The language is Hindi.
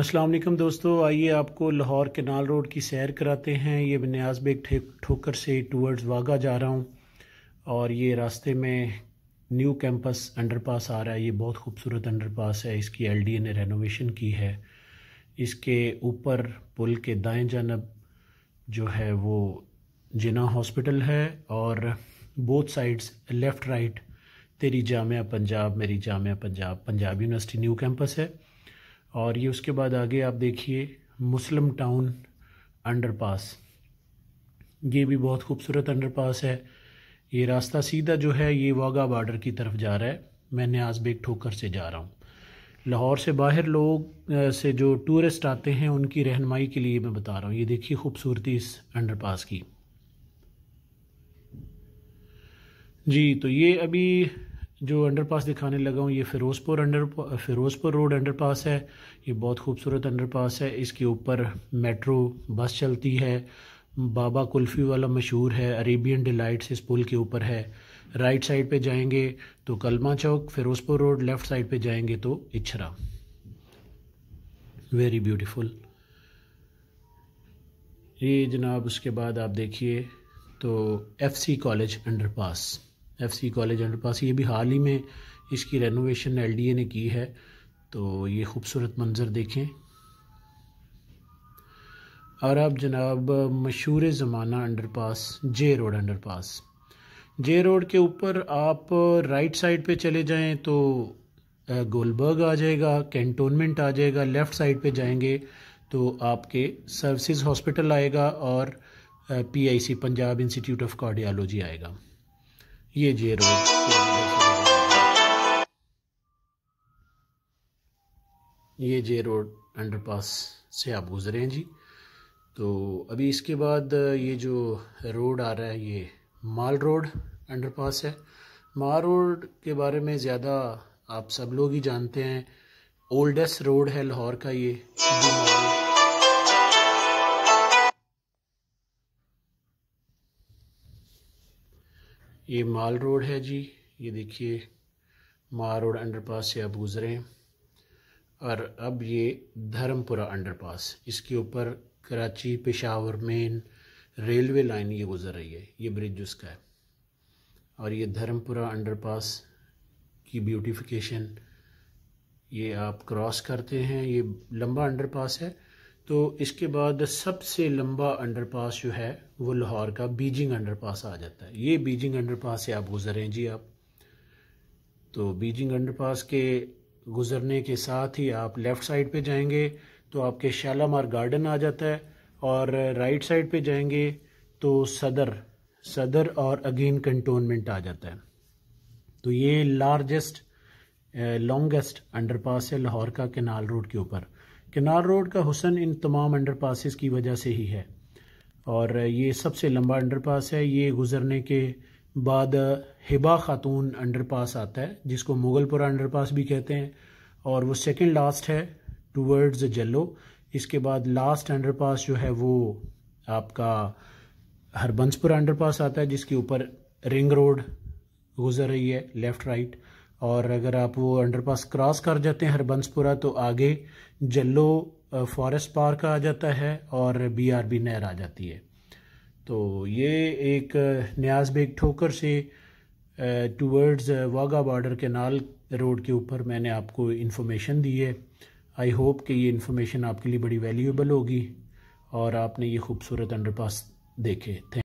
अस्सलाम वालेकुम दोस्तों आइए आपको लाहौर केनाल रोड की सैर कराते हैं ये न्याज बेग ठोकर से टूवर्ड्स वागा जा रहा हूँ और ये रास्ते में न्यू कैंपस अंडरपास आ रहा है ये बहुत खूबसूरत अंडरपास है इसकी एलडीए ने रेनोवेशन की है इसके ऊपर पुल के दाएं जानब जो है वो जिना हॉस्पिटल है और बोथ साइड्स लेफ़्ट राइट तेरी जामिया पंजाब मेरी Jamia Punjab Punjab university new campus है और ये उसके बाद आगे आप देखिए मुस्लिम टाउन अंडरपास ये भी बहुत खूबसूरत अंडरपास है ये रास्ता सीधा जो है ये वाघा बॉर्डर की तरफ जा रहा है मैं न्याज बेग ठोकर से जा रहा हूँ लाहौर से बाहर लोग से जो टूरिस्ट आते हैं उनकी रहनमाई के लिए मैं बता रहा हूँ ये देखिए खूबसूरती इस अंडरपास की जी तो ये अभी जो अंडरपास दिखाने लगा हूँ ये Firozpur under Firozpur road underpass है ये बहुत खूबसूरत अंडरपास है इसके ऊपर मेट्रो बस चलती है बाबा कुल्फ़ी वाला मशहूर है अरेबियन डिलाइट्स इस पुल के ऊपर है राइट साइड पे जाएंगे तो Kalma Chowk Firozpur road left side पे जाएंगे तो इछरा वेरी ब्यूटीफुल ये जनाब उसके बाद आप देखिए तो FC college underpass F C college underpass ये भी हाल ही में इसकी रेनोवेशन एल डी ए ने की है तो ये खूबसूरत मंज़र देखें और अब जनाब मशहूर ज़माना underpass J road underpass J road के ऊपर आप राइट साइड पे चले जाएं तो गोलबर्ग आ जाएगा कैंटोनमेंट आ जाएगा लेफ़्ट साइड पे जाएंगे तो आपके सर्विसेज हॉस्पिटल आएगा और PIC Punjab institute of cardiology आएगा ये जे रोड ये जे रोड अंडरपास से आप गुजरे हैं जी तो अभी इसके बाद ये जो रोड आ रहा है ये माल रोड अंडरपास है माल रोड के बारे में ज़्यादा आप सब लोग ही जानते हैं ओल्डेस्ट रोड है लाहौर का ये ये माल रोड है जी ये देखिए माल रोड अंडरपास से आप गुज़रें और अब ये धर्मपुरा अंडरपास इसके ऊपर Karachi Peshawar main railway line ये गुज़र रही है ये ब्रिज उसका है और ये धर्मपुरा अंडरपास की ब्यूटिफिकेशन ये आप क्रॉस करते हैं ये लंबा अंडरपास है तो इसके बाद सबसे लंबा अंडरपास जो है वो लाहौर का बीजिंग अंडरपास आ जाता है ये बीजिंग अंडरपास से आप गुजर जी आप तो बीजिंग अंडरपास के गुजरने के साथ ही आप लेफ़्ट साइड पे जाएंगे तो आपके शालामार गार्डन आ जाता है और राइट साइड पे जाएंगे तो सदर सदर और अगेन कंटोनमेंट आ जाता है तो ये लार्जेस्ट लॉन्गेस्ट अंडरपास है लाहौर का केनाल रोड के ऊपर किनार रोड का हुसन इन तमाम पासिस की वजह से ही है और ये सबसे लंबा पास है ये गुज़रने के बाद हिबा खातून पास आता है जिसको मुगलपुरा पास भी कहते हैं और वो सेकंड लास्ट है टूवर्ड्स जल्लो इसके बाद लास्ट पास जो है वो आपका हरबंसपुरा पास आता है जिसके ऊपर रिंग रोड गुजर रही है लेफ़्ट राइट और अगर आप वो अंडरपास क्रॉस कर जाते हैं हरबंसपुरा तो आगे जल्लो फॉरेस्ट पार्क आ जाता है और बीआरबी नहर आ जाती है तो ये एक न्याज बेग ठोकर से towards Wagah border canal road के ऊपर मैंने आपको इन्फॉर्मेशन दी है आई होप कि ये इन्फॉर्मेशन आपके लिए बड़ी वैल्यूएबल होगी और आपने ये खूबसूरत अंडरपास देखे थैंक